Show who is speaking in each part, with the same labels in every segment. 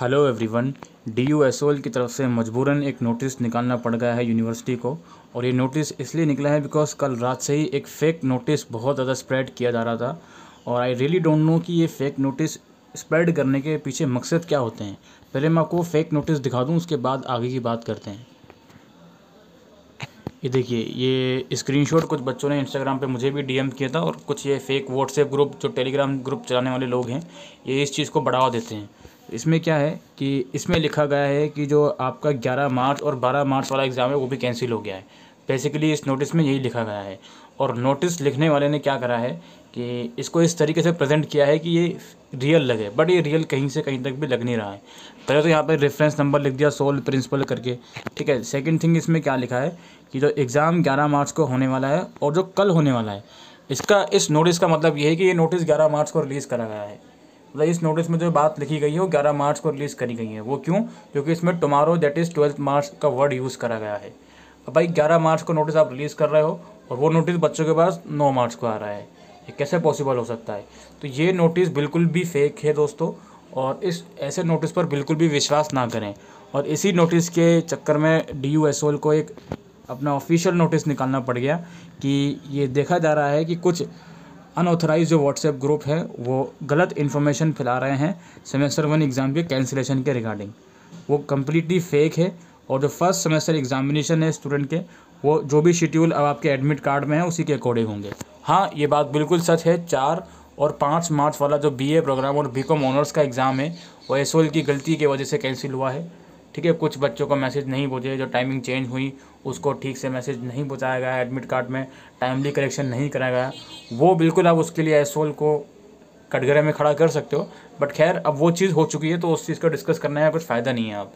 Speaker 1: hello everyone डीयूएसओएल की तरफ से मजबूरन एक नोटिस निकालना पड़ गया है यूनिवर्सिटी को और ये नोटिस इसलिए निकला है बिकॉज कल रात से ही एक फ़ेक नोटिस बहुत ज़्यादा स्प्रेड किया जा रहा था और आई रियली डोंट नो कि ये फ़ेक नोटिस स्प्रेड करने के पीछे मकसद क्या होते हैं पहले मैं आपको फ़ेक नोटिस दिखा दूँ उसके बाद आगे की बात करते हैं ये देखिए ये स्क्रीनशॉट कुछ बच्चों ने इंस्टाग्राम पे मुझे भी डीएम किया था और कुछ ये फेक व्हाट्सएप ग्रुप जो टेलीग्राम ग्रुप चलाने वाले लोग हैं ये इस चीज़ को बढ़ावा देते हैं इसमें क्या है कि इसमें लिखा गया है कि जो आपका 11 मार्च और 12 मार्च वाला एग्ज़ाम है वो भी कैंसिल हो गया है बेसिकली इस नोटिस में यही लिखा गया है और नोटिस लिखने वाले ने क्या करा है कि इसको इस तरीके से प्रेजेंट किया है कि ये रियल लगे बट ये रियल कहीं से कहीं तक भी लग नहीं रहा है पहले तो यहाँ पर रेफरेंस नंबर लिख दिया सोल प्रिंसिपल करके ठीक है सेकेंड थिंग इसमें क्या लिखा है कि जो एग्ज़ाम ग्यारह मार्च को होने वाला है और जो कल होने वाला है इसका इस नोटिस का मतलब ये है कि ये नोटिस ग्यारह मार्च को रिलीज़ करा गया है मतलब इस नोटिस में जो बात लिखी गई है वो ग्यारह मार्च को रिलीज़ करी गई है वो क्यों क्योंकि इसमें tomorrow that is twelfth March का वर्ड यूज़ करा गया है अब भाई ग्यारह मार्च को नोटिस आप रिलीज़ कर रहे हो और वो नोटिस बच्चों के पास नौ मार्च को आ रहा है ये कैसे पॉसिबल हो सकता है तो ये नोटिस बिल्कुल भी फेक है दोस्तों और इस ऐसे नोटिस पर बिल्कुल भी विश्वास ना करें और इसी नोटिस के चक्कर में डी यू को एक अपना ऑफिशियल नोटिस निकालना पड़ गया कि ये देखा जा रहा है कि कुछ अनऑथराइज जो व्हाट्सएप ग्रुप है वो गलत इन्फॉर्मेशन फैला रहे हैं सेमेस्टर वन एग्ज़ाम के कैंसिलेशन के रिगार्डिंग वो कम्प्लीटली फेक है और जो फर्स्ट सेमेस्टर एग्जामिनेशन है स्टूडेंट के वो जो भी शेड्यूल अब आपके एडमिट कार्ड में है उसी के अकॉर्डिंग होंगे हाँ ये बात बिल्कुल सच है चार और पाँच मार्च वाला जो बीए प्रोग्राम और बीकॉम ऑनर्स का एग्ज़ाम है वो एसओएल की गलती की वजह से कैंसिल हुआ है ठीक है कुछ बच्चों को मैसेज नहीं पहुँचे जो टाइमिंग चेंज हुई उसको ठीक से मैसेज नहीं पहुँचाया गया एडमिट कार्ड में टाइमली करेक्शन नहीं कराया गया वो बिल्कुल आप उसके लिए एसोल को कटघरे में खड़ा कर सकते हो बट खैर अब वो चीज़ हो चुकी है तो उस चीज़ को डिस्कस करने का कुछ फ़ायदा नहीं है अब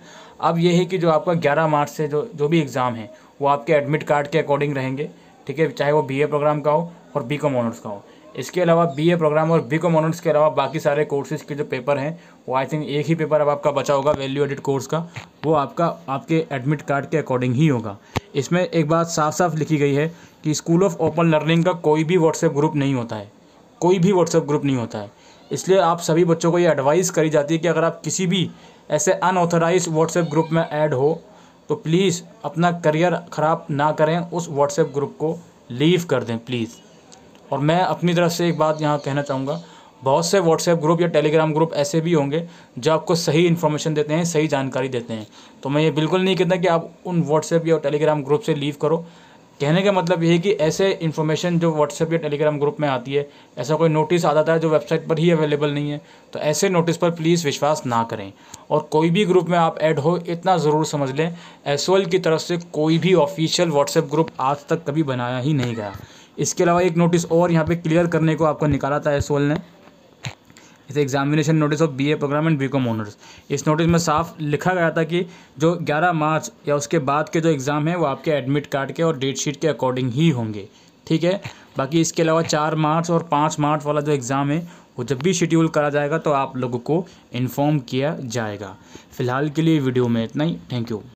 Speaker 1: अब ये है कि जो आपका 11 मार्च से जो जो भी एग्ज़ाम है वो आपके एडमिट कार्ड के अकॉर्डिंग रहेंगे ठीक है चाहे वो बीए प्रोग्राम का हो और बी कॉम ऑनर्स का हो इसके अलावा बीए प्रोग्राम और बी कॉम ऑनर्स के अलावा बाकी सारे कोर्सेज के जो पेपर हैं वो आई थिंक एक ही पेपर अब आपका बचा होगा वैल्यू एडिट कोर्स का वो आपका आपके एडमिट कार्ड के अकॉर्डिंग ही होगा इसमें एक बात साफ साफ लिखी गई है कि स्कूल ऑफ ओपन लर्निंग का कोई भी व्हाट्सएप ग्रुप नहीं होता है कोई भी व्हाट्सएप ग्रुप नहीं होता है इसलिए आप सभी बच्चों को ये एडवाइस करी जाती है कि अगर आप किसी भी ऐसे अनऑथोराइज व्हाट्सएप ग्रुप में ऐड हो तो प्लीज़ अपना करियर ख़राब ना करें उस व्हाट्सएप ग्रुप को लीव कर दें प्लीज़ और मैं अपनी तरफ से एक बात यहाँ कहना चाहूँगा बहुत से व्हाट्सएप ग्रुप या टेलीग्राम ग्रुप ऐसे भी होंगे जो आपको सही इन्फॉर्मेशन देते हैं सही जानकारी देते हैं तो मैं ये बिल्कुल नहीं कहता कि आप उन व्हाट्सएप या टेलीग्राम ग्रुप से लीव करो कहने का मतलब ये है कि ऐसे इन्फॉर्मेशन जो व्हाट्सएप या टेलीग्राम ग्रुप में आती है ऐसा कोई नोटिस आ जाता है जो वेबसाइट पर ही अवेलेबल नहीं है तो ऐसे नोटिस पर प्लीज़ विश्वास ना करें और कोई भी ग्रुप में आप ऐड हो इतना ज़रूर समझ लें एस की तरफ से कोई भी ऑफिशियल व्हाट्सएप ग्रुप आज तक कभी बनाया ही नहीं गया इसके अलावा एक नोटिस और यहाँ पे क्लियर करने को आपको निकाला था एसोल ने इस examination notice of BA program and BCom honours इस नोटिस में साफ लिखा गया था कि जो 11 मार्च या उसके बाद के जो एग्ज़ाम हैं वो आपके एडमिट कार्ड के और डेट शीट के अकॉर्डिंग ही होंगे ठीक है बाकी इसके अलावा चार मार्च और पाँच मार्च वाला जो एग्ज़ाम है वो जब भी शेड्यूल करा जाएगा तो आप लोगों को इन्फॉर्म किया जाएगा फ़िलहाल के लिए वीडियो में इतना ही थैंक यू